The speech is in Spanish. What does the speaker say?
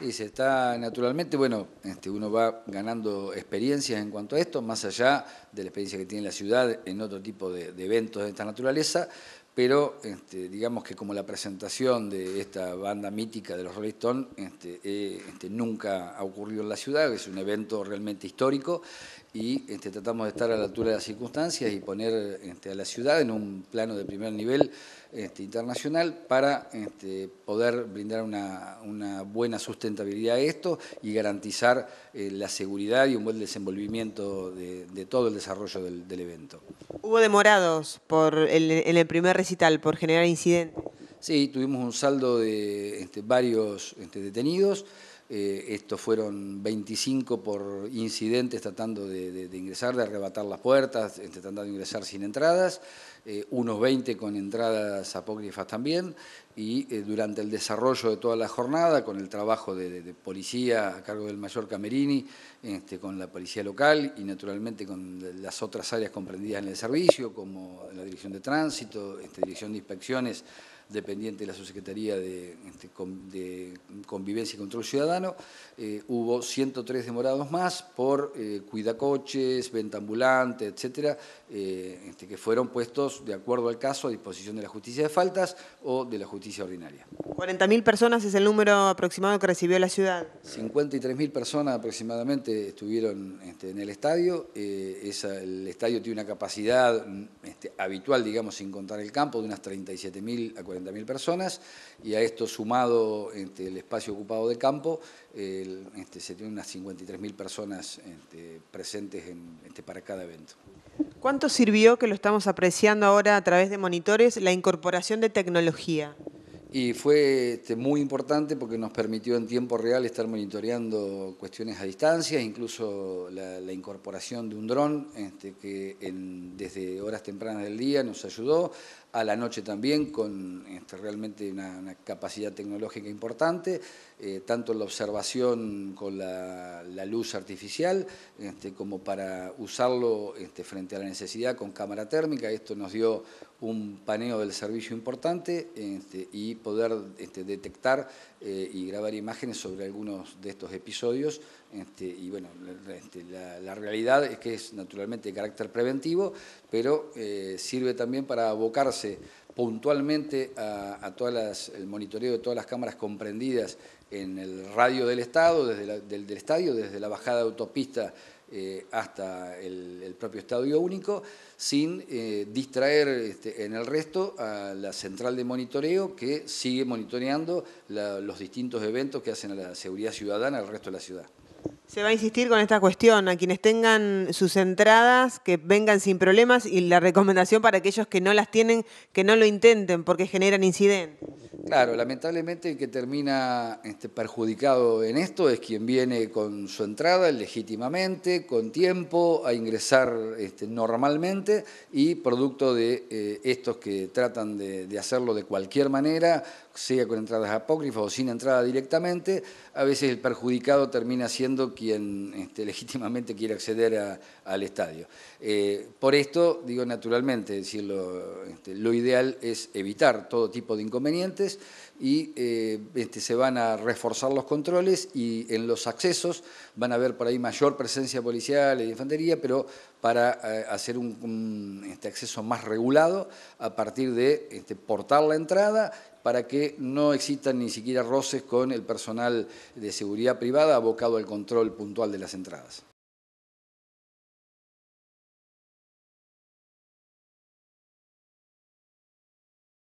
Sí, se está naturalmente, bueno, este, uno va ganando experiencias en cuanto a esto, más allá de la experiencia que tiene la ciudad en otro tipo de, eventos de esta naturaleza, pero este, digamos que como la presentación de esta banda mítica de los Rolling Stones este, eh, este, nunca ha ocurrido en la ciudad, es un evento realmente histórico y este, tratamos de estar a la altura de las circunstancias y poner este, a la ciudad en un plano de primer nivel este, internacional para poder brindar una, buena sustentabilidad a esto y garantizar eh, la seguridad y un buen desenvolvimiento de, todo el desarrollo del, evento. Hubo demorados por en el primer recital por generar incidentes. Sí, tuvimos un saldo de varios detenidos. Eh, estos fueron 25 por incidentes tratando de, de ingresar, de arrebatar las puertas, eh, tratando de ingresar sin entradas. Eh, unos 20 con entradas apócrifas también, y eh, durante el desarrollo de toda la jornada, con el trabajo de, policía a cargo del mayor Camerini, este, con la policía local y naturalmente con las otras áreas comprendidas en el servicio, como la dirección de tránsito, este, dirección de inspecciones, dependiente de la Subsecretaría de, este, Convivencia y Control Ciudadano, eh, hubo 103 demorados más por cuidacoches, venta ambulante, etcétera, que fueron puestos de acuerdo al caso a disposición de la justicia de faltas o de la justicia ordinaria. 40.000 personas es el número aproximado que recibió la ciudad. 53.000 personas aproximadamente estuvieron este, en el estadio. Eh, el estadio tiene una capacidad mm, este, habitual, digamos, sin contar el campo, de unas 37.000 a 40.000 personas y a esto sumado este, el espacio ocupado de campo, se tiene unas 53.000 personas presentes para cada evento. ¿Cuánto sirvió que lo estamos apreciando ahora a través de monitores la incorporación de tecnología? Y fue este, muy importante porque nos permitió en tiempo real estar monitoreando cuestiones a distancia, incluso la, incorporación de un dron este, que desde horas tempranas del día nos ayudó, a la noche también con este, realmente una, capacidad tecnológica importante, eh, tanto la observación con la, la luz artificial como para usarlo frente a la necesidad con cámara térmica. Esto nos dio un paneo del servicio importante y poder este, detectar eh, y grabar imágenes sobre algunos de estos episodios. Este, y bueno, este, la, realidad es que es naturalmente de carácter preventivo, pero eh, sirve también para abocarse puntualmente a, el monitoreo de todas las cámaras comprendidas en el radio del Estado, desde del, estadio, desde la bajada de autopista eh, hasta el, propio estadio único, sin eh, distraer este, en el resto a la central de monitoreo que sigue monitoreando los distintos eventos que hacen a la seguridad ciudadana al resto de la ciudad. Se va a insistir con esta cuestión, a quienes tengan sus entradas, que vengan sin problemas y la recomendación para aquellos que no las tienen, que no lo intenten porque generan incidentes. Claro, lamentablemente el que termina este, perjudicado en esto es quien viene con su entrada legítimamente, con tiempo, a ingresar este, normalmente y producto de eh, estos que tratan de, hacerlo de cualquier manera, sea con entradas apócrifas o sin entrada directamente, a veces el perjudicado termina siendo quien este, legítimamente quiere acceder al estadio. Eh, por esto, digo naturalmente, decirlo, este, lo ideal es evitar todo tipo de inconvenientes y eh, este, se van a reforzar los controles y en los accesos van a haber por ahí mayor presencia policial y de infantería, pero para eh, hacer un, este, acceso más regulado a partir de este, portar la entrada para que no existan ni siquiera roces con el personal de seguridad privada abocado al control puntual de las entradas.